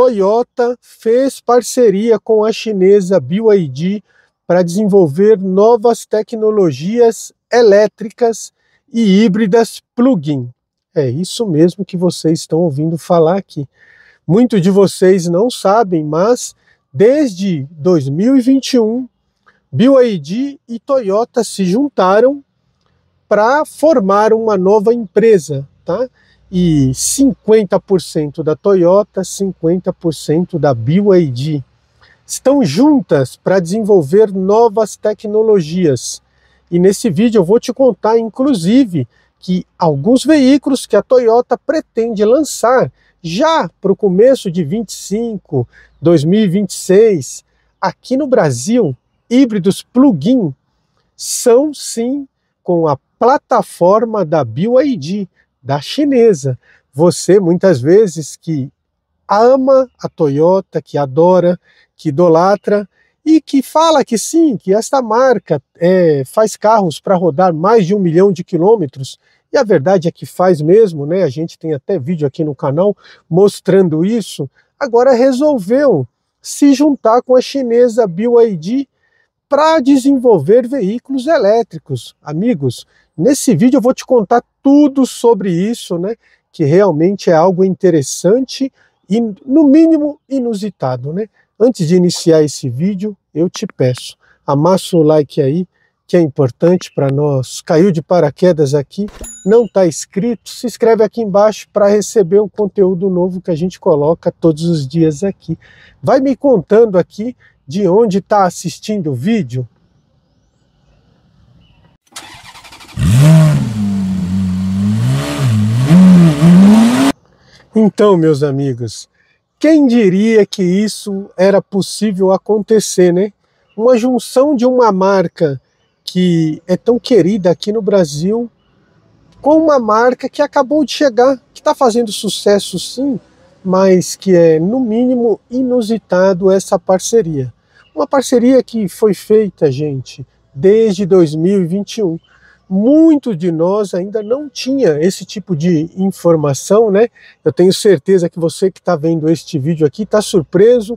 Toyota fez parceria com a chinesa BYD para desenvolver novas tecnologias elétricas e híbridas plug-in. É isso mesmo que vocês estão ouvindo falar aqui. Muitos de vocês não sabem, mas desde 2021, BYD e Toyota se juntaram para formar uma nova empresa, tá? e 50% da Toyota, 50% da BYD. Estão juntas para desenvolver novas tecnologias. E nesse vídeo eu vou te contar, inclusive, que alguns veículos que a Toyota pretende lançar já para o começo de 25, 2026, aqui no Brasil, híbridos plug-in são sim com a plataforma da BYD, da chinesa. Você, muitas vezes, que ama a Toyota, que adora, que idolatra e que fala que sim, que esta marca é, faz carros para rodar mais de um milhão de quilômetros. E a verdade é que faz mesmo, né? A gente tem até vídeo aqui no canal mostrando isso. Agora resolveu se juntar com a chinesa BYD para desenvolver veículos elétricos. Amigos, Nesse vídeo eu vou te contar tudo sobre isso, né? Que realmente é algo interessante e, no mínimo, inusitado, né? Antes de iniciar esse vídeo, eu te peço, amassa o like aí, que é importante para nós. Caiu de paraquedas aqui, não está inscrito, se inscreve aqui embaixo para receber um conteúdo novo que a gente coloca todos os dias aqui. Vai me contando aqui de onde está assistindo o vídeo, Então, meus amigos, quem diria que isso era possível acontecer, né? Uma junção de uma marca que é tão querida aqui no Brasil com uma marca que acabou de chegar, que está fazendo sucesso sim, mas que é no mínimo inusitado essa parceria. Uma parceria que foi feita, gente, desde 2021 muitos de nós ainda não tinha esse tipo de informação, né? Eu tenho certeza que você que está vendo este vídeo aqui está surpreso,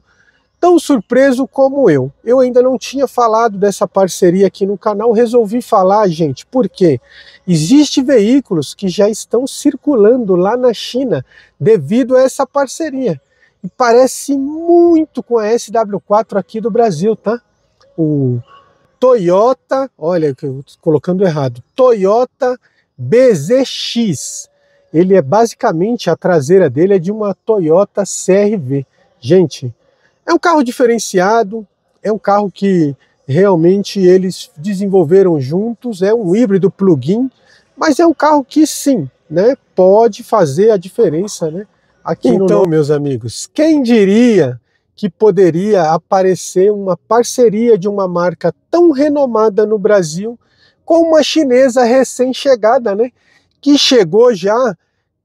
tão surpreso como eu. Eu ainda não tinha falado dessa parceria aqui no canal, resolvi falar, gente, porque existe veículos que já estão circulando lá na China devido a essa parceria. E parece muito com a SW4 aqui do Brasil, tá? O Toyota, olha eu estou colocando errado, Toyota BZX. Ele é basicamente a traseira dele é de uma Toyota CRV. Gente, é um carro diferenciado, é um carro que realmente eles desenvolveram juntos, é um híbrido plug-in, mas é um carro que sim, né, pode fazer a diferença, né? Aqui então, no... meus amigos, quem diria que poderia aparecer uma parceria de uma marca tão renomada no Brasil com uma chinesa recém-chegada, né? Que chegou já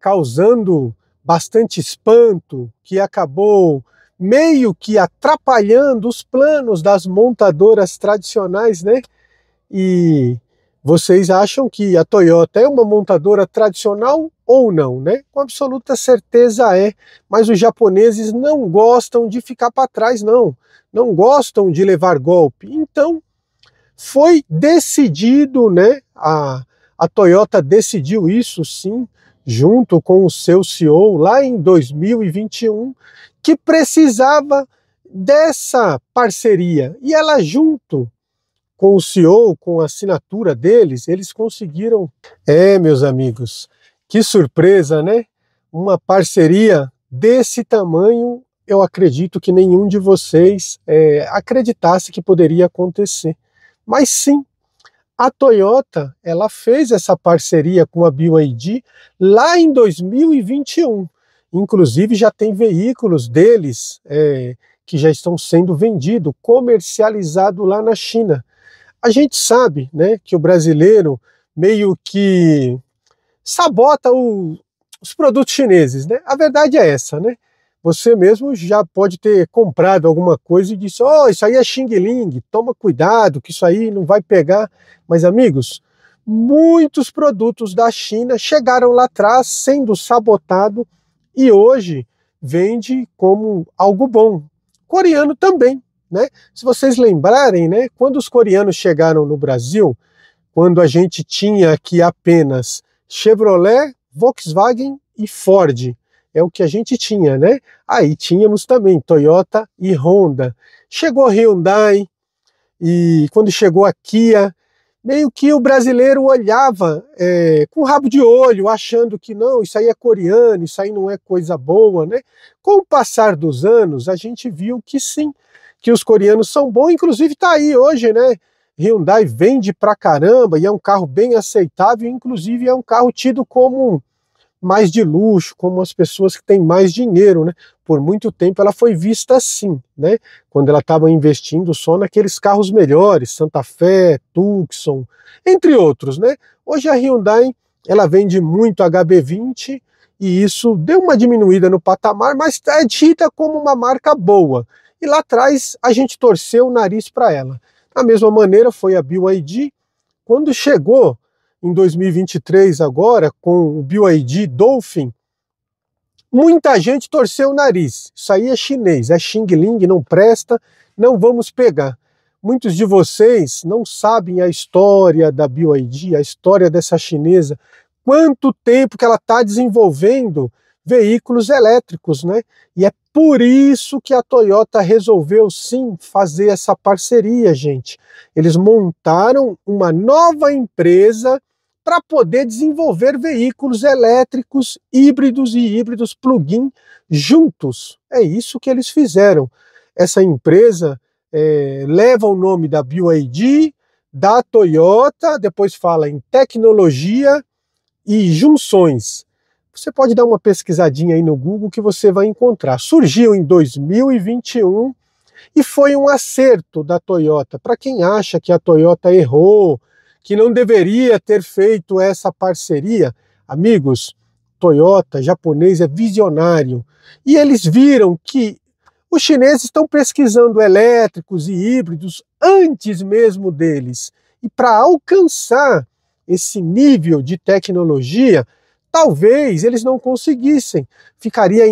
causando bastante espanto, que acabou meio que atrapalhando os planos das montadoras tradicionais, né? E vocês acham que a Toyota é uma montadora tradicional ou não, né? Com absoluta certeza é, mas os japoneses não gostam de ficar para trás, não. Não gostam de levar golpe. Então, foi decidido, né? A, a Toyota decidiu isso sim, junto com o seu CEO lá em 2021, que precisava dessa parceria e ela junto com o CEO, com a assinatura deles, eles conseguiram. É, meus amigos, que surpresa, né? Uma parceria desse tamanho, eu acredito que nenhum de vocês é, acreditasse que poderia acontecer. Mas sim, a Toyota ela fez essa parceria com a BYD lá em 2021. Inclusive já tem veículos deles é, que já estão sendo vendidos, comercializado lá na China. A gente sabe né, que o brasileiro meio que sabota o, os produtos chineses, né? A verdade é essa, né? Você mesmo já pode ter comprado alguma coisa e disse, oh, isso aí é Xing Ling, toma cuidado que isso aí não vai pegar. Mas amigos, muitos produtos da China chegaram lá atrás sendo sabotado e hoje vende como algo bom. Coreano também né? Se vocês lembrarem, né, quando os coreanos chegaram no Brasil, quando a gente tinha aqui apenas Chevrolet, Volkswagen e Ford, é o que a gente tinha, né? Aí tínhamos também Toyota e Honda. Chegou Hyundai e quando chegou a Kia, meio que o brasileiro olhava é, com rabo de olho, achando que não, isso aí é coreano, isso aí não é coisa boa, né? Com o passar dos anos, a gente viu que sim, que os coreanos são bons, inclusive está aí hoje, né? Hyundai vende pra caramba e é um carro bem aceitável, inclusive é um carro tido como mais de luxo, como as pessoas que têm mais dinheiro, né? Por muito tempo ela foi vista assim, né? Quando ela estava investindo só naqueles carros melhores, Santa Fé, Tucson, entre outros, né? Hoje a Hyundai, ela vende muito HB20 e isso deu uma diminuída no patamar, mas é dita como uma marca boa e lá atrás a gente torceu o nariz para ela. Da mesma maneira foi a BYD. Quando chegou em 2023 agora com o BYD Dolphin, muita gente torceu o nariz. Isso aí é chinês, é Xing Ling, não presta, não vamos pegar. Muitos de vocês não sabem a história da BYD, a história dessa chinesa, quanto tempo que ela está desenvolvendo veículos elétricos, né? E é por isso que a Toyota resolveu sim fazer essa parceria, gente. Eles montaram uma nova empresa para poder desenvolver veículos elétricos, híbridos e híbridos plug-in juntos. É isso que eles fizeram. Essa empresa é, leva o nome da BYD, da Toyota, depois fala em tecnologia e junções você pode dar uma pesquisadinha aí no Google que você vai encontrar. Surgiu em 2021 e foi um acerto da Toyota. Para quem acha que a Toyota errou, que não deveria ter feito essa parceria, amigos, Toyota japonês é visionário e eles viram que os chineses estão pesquisando elétricos e híbridos antes mesmo deles. E para alcançar esse nível de tecnologia, talvez eles não conseguissem, ficaria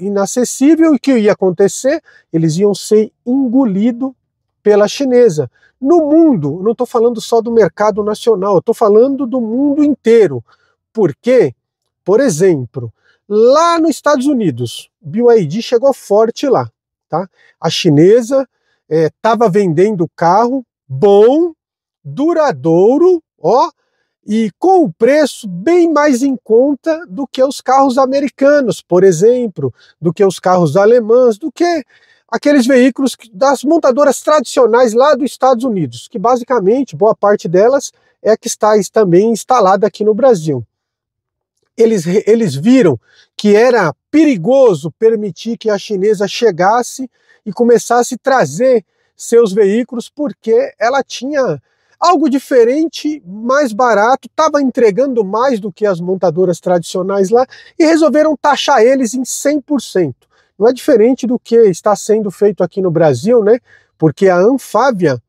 inacessível e o que ia acontecer? Eles iam ser engolidos pela chinesa. No mundo, não estou falando só do mercado nacional, estou falando do mundo inteiro. Porque, por exemplo, lá nos Estados Unidos, BYD chegou forte lá. Tá? A chinesa estava eh, é, vendendo carro bom, duradouro, ó, e com o preço bem mais em conta do que os carros americanos, por exemplo, do que os carros alemães, do que aqueles veículos das montadoras tradicionais lá dos Estados Unidos, que basicamente boa parte delas é que está também instalada aqui no Brasil. Eles, eles viram que era perigoso permitir que a chinesa chegasse e começasse a trazer seus veículos, porque ela tinha algo diferente, mais barato, estava entregando mais do que as montadoras tradicionais lá e resolveram taxar eles em 100%. Não é diferente do que está sendo feito aqui no Brasil, né? Porque a Anfávia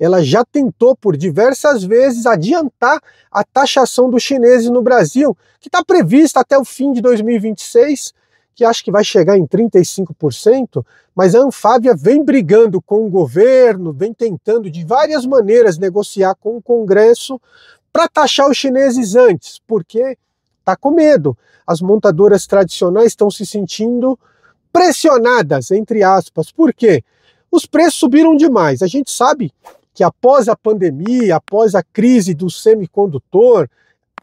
ela já tentou por diversas vezes adiantar a taxação dos chineses no Brasil, que está prevista até o fim de 2026, que acho que vai chegar em 35%, mas a Anfávia vem brigando com o governo, vem tentando de várias maneiras negociar com o Congresso para taxar os chineses antes, porque está com medo. As montadoras tradicionais estão se sentindo pressionadas, entre aspas. Por quê? Os preços subiram demais. A gente sabe que após a pandemia, após a crise do semicondutor,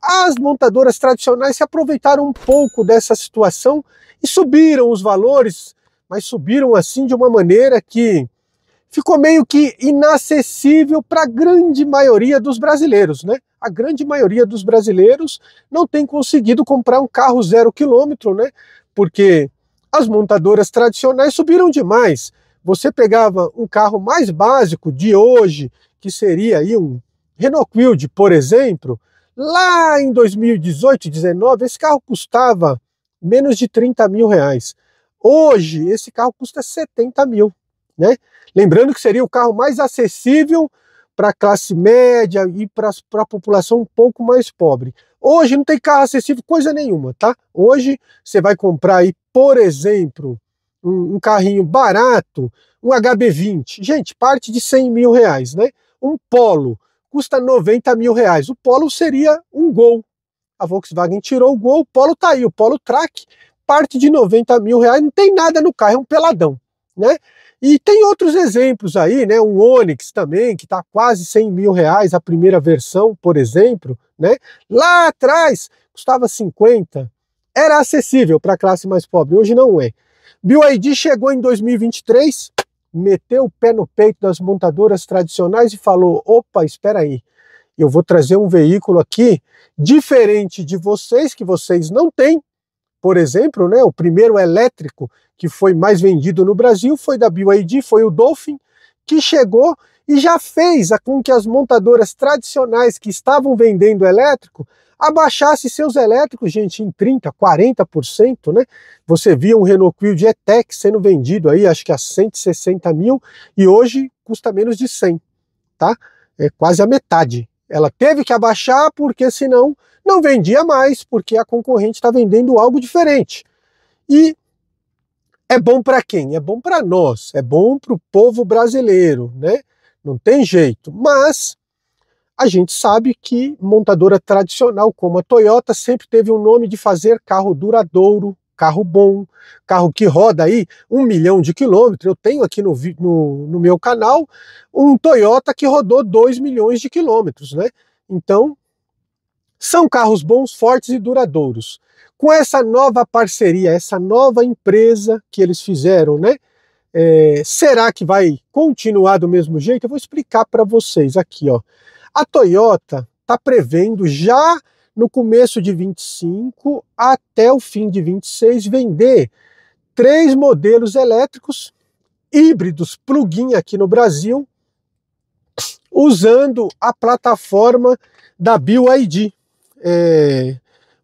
as montadoras tradicionais se aproveitaram um pouco dessa situação e subiram os valores, mas subiram assim de uma maneira que ficou meio que inacessível para a grande maioria dos brasileiros, né? A grande maioria dos brasileiros não tem conseguido comprar um carro zero quilômetro, né? Porque as montadoras tradicionais subiram demais. Você pegava um carro mais básico de hoje, que seria aí um Renault Quid, por exemplo, Lá em 2018, 2019, esse carro custava menos de 30 mil reais. Hoje, esse carro custa 70 mil. Né? Lembrando que seria o carro mais acessível para a classe média e para a população um pouco mais pobre. Hoje não tem carro acessível coisa nenhuma, tá? Hoje você vai comprar aí, por exemplo, um, um, carrinho barato, um HB20. Gente, parte de 100 mil reais, né? Um Polo, custa 90 mil reais. O Polo seria um Gol. A Volkswagen tirou o Gol, o Polo tá aí, o Polo Track, parte de 90 mil reais, não tem nada no carro, é um peladão, né? E tem outros exemplos aí, né? Um Onix também, que está quase 100 mil reais, a primeira versão, por exemplo, né? Lá atrás custava 50, era acessível para a classe mais pobre, hoje não é. BYD chegou em 2023, meteu o pé no peito das montadoras tradicionais e falou: opa, espera aí, eu vou trazer um veículo aqui diferente de vocês, que vocês não têm. Por exemplo, né, o primeiro elétrico que foi mais vendido no Brasil foi da BYD, foi o Dolphin, que chegou e já fez com que as montadoras tradicionais que estavam vendendo elétrico abaixasse seus elétricos, gente, em 30%, 40%, né? Você via um Renault Kwid de E-Tech sendo vendido aí, acho que a 160 mil, e hoje custa menos de 100, tá? É quase a metade. Ela teve que abaixar porque senão não vendia mais, porque a concorrente está vendendo algo diferente. E é bom para quem? É bom para nós, é bom para o povo brasileiro, né? Não tem jeito. Mas a gente sabe que montadora tradicional como a Toyota sempre teve o um nome de fazer carro duradouro, carro bom, carro que roda aí um milhão de quilômetros. Eu tenho aqui no, no, no meu canal um Toyota que rodou 2 milhões de quilômetros, né? Então, são carros bons, fortes e duradouros. Com essa nova parceria, essa nova empresa que eles fizeram, né? É, será que vai continuar do mesmo jeito? Eu vou explicar para vocês aqui, ó. A Toyota está prevendo já no começo de 25 até o fim de 26 vender três modelos elétricos híbridos plug-in aqui no Brasil usando a plataforma da BYD. É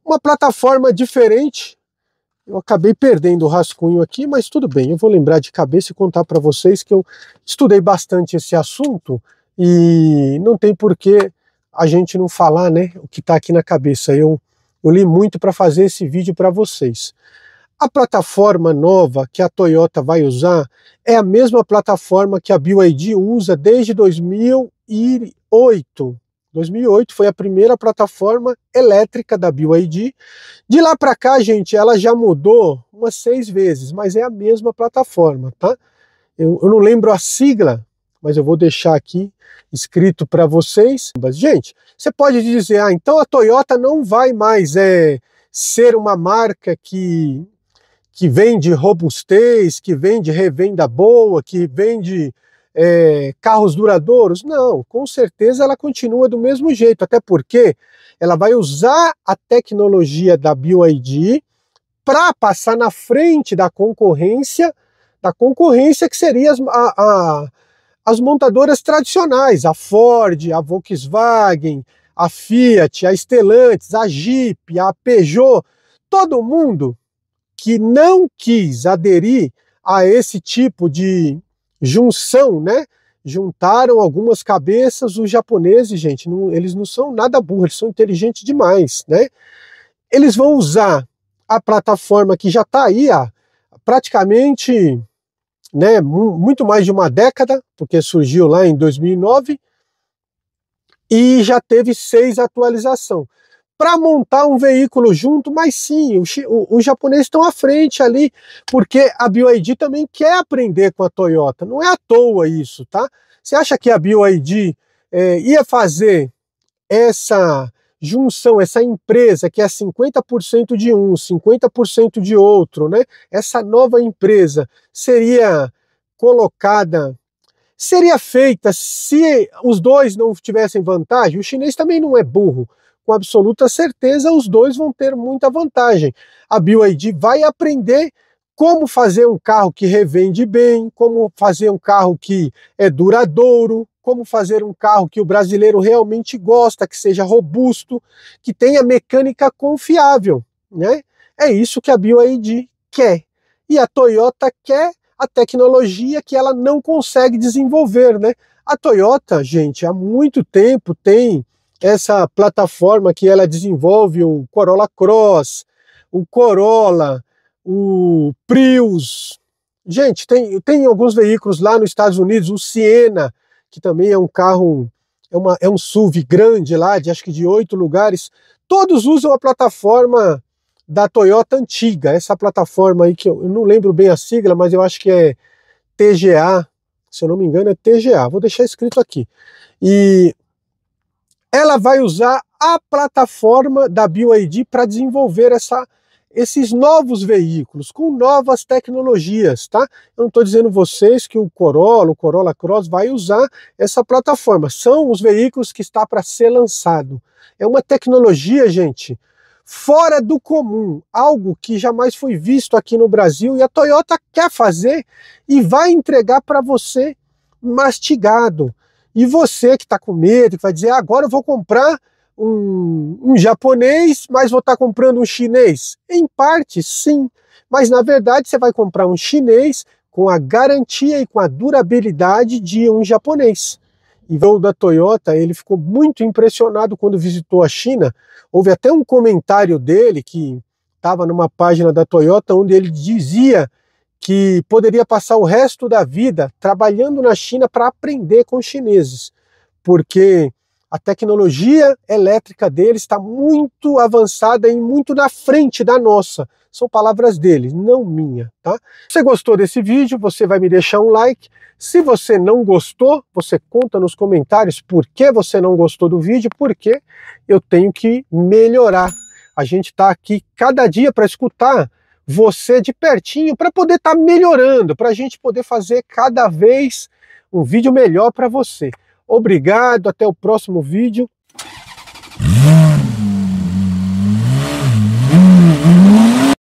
uma plataforma diferente. Eu acabei perdendo o rascunho aqui, mas tudo bem, eu vou lembrar de cabeça e contar para vocês que eu estudei bastante esse assunto e não tem por que a gente não falar né, o que está aqui na cabeça. Eu, eu li muito para fazer esse vídeo para vocês. A plataforma nova que a Toyota vai usar é a mesma plataforma que a BYD usa desde 2008. 2008 foi a primeira plataforma elétrica da BYD. De lá para cá, gente, ela já mudou umas seis vezes, mas é a mesma plataforma, tá? Eu, eu não lembro a sigla mas eu vou deixar aqui escrito para vocês. Gente, você pode dizer, ah, então a Toyota não vai mais é, ser uma marca que, que vende robustez, que vende revenda boa, que vende é, carros duradouros? Não, com certeza ela continua do mesmo jeito, até porque ela vai usar a tecnologia da BioID para passar na frente da concorrência, da concorrência que seria a, a, as montadoras tradicionais, a Ford, a Volkswagen, a Fiat, a Stellantis, a Jeep, a Peugeot, todo mundo que não quis aderir a esse tipo de junção, né? Juntaram algumas cabeças, os japoneses, gente, não, eles não são nada burros, eles são inteligentes demais, né? Eles vão usar a plataforma que já está aí há praticamente né, muito mais de uma década, porque surgiu lá em 2009, e já teve seis atualização. Para montar um veículo junto, mas sim, os japoneses estão à frente ali, porque a BioID também quer aprender com a Toyota, não é à toa isso, tá? Você acha que a BioID é, eh, ia fazer essa junção, essa empresa que é 50% de um, 50% de outro, né? Essa nova empresa seria colocada seria feita se os dois não tivessem vantagem? O chinês também não é burro. Com absoluta certeza, os dois vão ter muita vantagem. A BYD vai aprender como fazer um carro que revende bem, como fazer um carro que é duradouro, como fazer um carro que o brasileiro realmente gosta, que seja robusto, que tenha mecânica confiável, né? É isso que a BYD quer. E a Toyota quer a tecnologia que ela não consegue desenvolver, né? A Toyota, gente, há muito tempo tem essa plataforma que ela desenvolve o Corolla Cross, o Corolla, o Prius. Gente, tem, tem alguns veículos lá nos Estados Unidos, o Siena, que também é um carro, é, uma, é um SUV grande lá, de acho que de oito lugares, todos usam a plataforma da Toyota antiga, essa plataforma aí que eu, eu não lembro bem a sigla, mas eu acho que é TGA, se eu não me engano é TGA, vou deixar escrito aqui. E ela vai usar a plataforma da BYD para desenvolver essa esses novos veículos com novas tecnologias, tá? Eu não estou dizendo vocês que o Corolla, o Corolla Cross vai usar essa plataforma. São os veículos que está para ser lançado. É uma tecnologia, gente, fora do comum, algo que jamais foi visto aqui no Brasil e a Toyota quer fazer e vai entregar para você mastigado. E você que está com medo, que vai dizer, ah, agora eu vou comprar um, um japonês, mas vou estar tá comprando um chinês? Em parte, sim. Mas na verdade, você vai comprar um chinês com a garantia e com a durabilidade de um japonês. E o da Toyota, ele ficou muito impressionado quando visitou a China. Houve até um comentário dele que estava numa página da Toyota onde ele dizia que poderia passar o resto da vida trabalhando na China para aprender com os chineses, porque a tecnologia elétrica deles está muito avançada e muito na frente da nossa. São palavras deles, não minha, tá? Se você gostou desse vídeo, você vai me deixar um like. Se você não gostou, você conta nos comentários por que você não gostou do vídeo, porque eu tenho que melhorar. A gente está aqui cada dia para escutar você de pertinho, para poder estar tá melhorando, para a gente poder fazer cada vez um vídeo melhor para você. Obrigado, até o próximo vídeo.